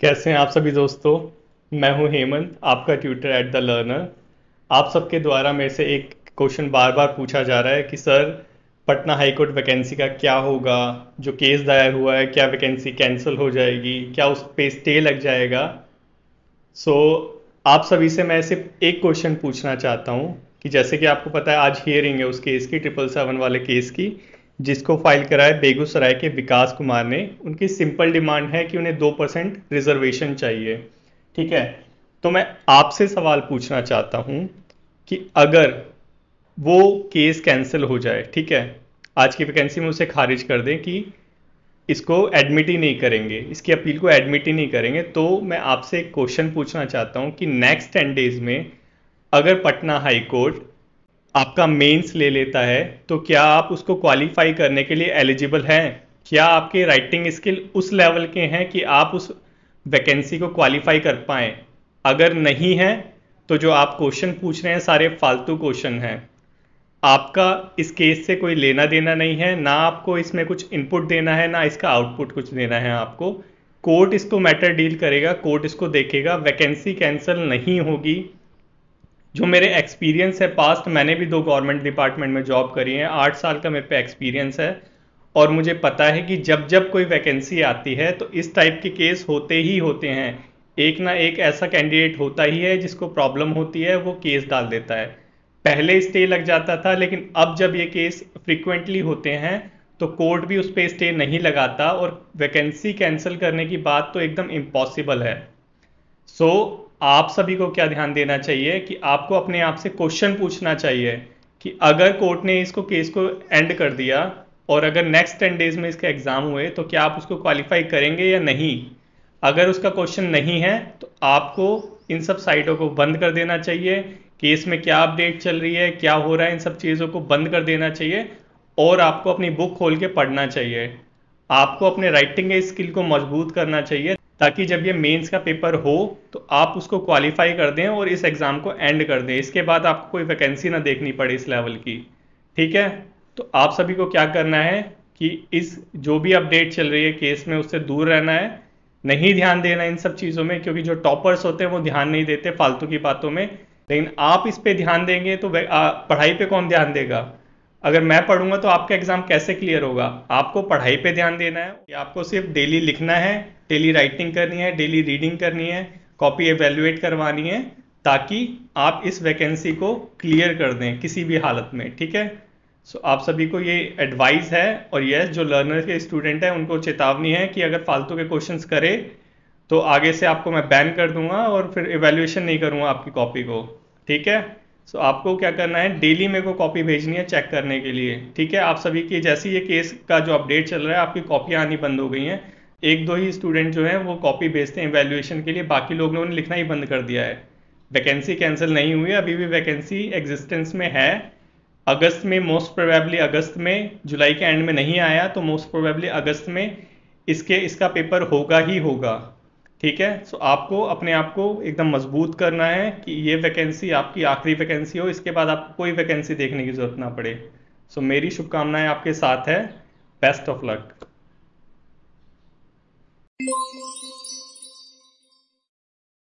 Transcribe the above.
कैसे हैं आप सभी दोस्तों मैं हूं हेमंत आपका ट्यूटर एट द लर्नर आप सबके द्वारा मेरे से एक क्वेश्चन बार बार पूछा जा रहा है कि सर पटना हाईकोर्ट वैकेंसी का क्या होगा जो केस दायर हुआ है क्या वैकेंसी कैंसिल हो जाएगी क्या उस पर स्टे लग जाएगा सो so, आप सभी से मैं सिर्फ एक क्वेश्चन पूछना चाहता हूँ कि जैसे कि आपको पता है आज हियरिंग है उस केस की ट्रिपल सेवन वाले केस की जिसको फाइल कराए बेगूसराय के विकास कुमार ने उनकी सिंपल डिमांड है कि उन्हें दो परसेंट रिजर्वेशन चाहिए ठीक है तो मैं आपसे सवाल पूछना चाहता हूं कि अगर वो केस कैंसिल हो जाए ठीक है आज की वैकेंसी में उसे खारिज कर दें कि इसको एडमिट ही नहीं करेंगे इसकी अपील को एडमिट ही नहीं करेंगे तो मैं आपसे एक क्वेश्चन पूछना चाहता हूं कि नेक्स्ट टेन डेज में अगर पटना हाई कोर्ट आपका मेंस ले लेता है तो क्या आप उसको क्वालिफाई करने के लिए एलिजिबल हैं क्या आपके राइटिंग स्किल उस लेवल के हैं कि आप उस वैकेंसी को क्वालिफाई कर पाए अगर नहीं है तो जो आप क्वेश्चन पूछ रहे हैं सारे फालतू क्वेश्चन हैं आपका इस केस से कोई लेना देना नहीं है ना आपको इसमें कुछ इनपुट देना है ना इसका आउटपुट कुछ देना है आपको कोर्ट इसको मैटर डील करेगा कोर्ट इसको देखेगा वैकेंसी कैंसिल नहीं होगी जो मेरे एक्सपीरियंस है पास्ट मैंने भी दो गवर्नमेंट डिपार्टमेंट में जॉब करी है आठ साल का मेरे पे एक्सपीरियंस है और मुझे पता है कि जब जब कोई वैकेंसी आती है तो इस टाइप के केस होते ही होते हैं एक ना एक ऐसा कैंडिडेट होता ही है जिसको प्रॉब्लम होती है वो केस डाल देता है पहले स्टे लग जाता था लेकिन अब जब ये केस फ्रिक्वेंटली होते हैं तो कोर्ट भी उस पर स्टे नहीं लगाता और वैकेंसी कैंसिल करने की बात तो एकदम इम्पॉसिबल है सो so, आप सभी को क्या ध्यान देना चाहिए कि आपको अपने आप से क्वेश्चन पूछना चाहिए कि अगर कोर्ट ने इसको केस को एंड कर दिया और अगर नेक्स्ट टेन डेज में इसके एग्ज़ाम हुए तो क्या आप उसको क्वालिफाई करेंगे या नहीं अगर उसका क्वेश्चन नहीं है तो आपको इन सब साइटों को बंद कर देना चाहिए केस में क्या अपडेट चल रही है क्या हो रहा है इन सब चीज़ों को बंद कर देना चाहिए और आपको अपनी बुक खोल के पढ़ना चाहिए आपको अपने राइटिंग स्किल को मजबूत करना चाहिए ताकि जब ये मेंस का पेपर हो तो आप उसको क्वालिफाई कर दें और इस एग्ज़ाम को एंड कर दें इसके बाद आपको कोई वैकेंसी ना देखनी पड़े इस लेवल की ठीक है तो आप सभी को क्या करना है कि इस जो भी अपडेट चल रही है केस में उससे दूर रहना है नहीं ध्यान देना इन सब चीज़ों में क्योंकि जो टॉपर्स होते हैं वो ध्यान नहीं देते फालतू की बातों में लेकिन आप इस पर ध्यान देंगे तो आ, पढ़ाई पर कौन ध्यान देगा अगर मैं पढ़ूंगा तो आपका एग्ज़ाम कैसे क्लियर होगा आपको पढ़ाई पे ध्यान देना है या आपको सिर्फ डेली लिखना है डेली राइटिंग करनी है डेली रीडिंग करनी है कॉपी एवेल्युएट करवानी है ताकि आप इस वैकेंसी को क्लियर कर दें किसी भी हालत में ठीक है सो so, आप सभी को ये एडवाइस है और यस जो लर्नर के स्टूडेंट हैं उनको चेतावनी है कि अगर फालतू के क्वेश्चन करे तो आगे से आपको मैं बैन कर दूंगा और फिर एवेल्युएशन नहीं करूंगा आपकी कॉपी को ठीक है सो so, आपको क्या करना है डेली मेरे को कॉपी भेजनी है चेक करने के लिए ठीक है आप सभी की जैसे ये केस का जो अपडेट चल रहा है आपकी कॉपियाँ आनी बंद हो गई हैं एक दो ही स्टूडेंट जो हैं वो कॉपी भेजते हैं वैल्यूएशन के लिए बाकी लोगों ने उन्हें लिखना ही बंद कर दिया है वैकेंसी कैंसिल नहीं हुई अभी भी वैकेंसी एग्जिस्टेंस में है अगस्त में मोस्ट प्रोबेबली अगस्त में जुलाई के एंड में नहीं आया तो मोस्ट प्रोबेबली अगस्त में इसके इसका पेपर होगा ही होगा ठीक है सो so, आपको अपने आप को एकदम मजबूत करना है कि ये वैकेंसी आपकी आखिरी वैकेंसी हो इसके बाद आपको कोई वैकेंसी देखने की जरूरत ना पड़े सो so, मेरी शुभकामनाएं आपके साथ है बेस्ट ऑफ लक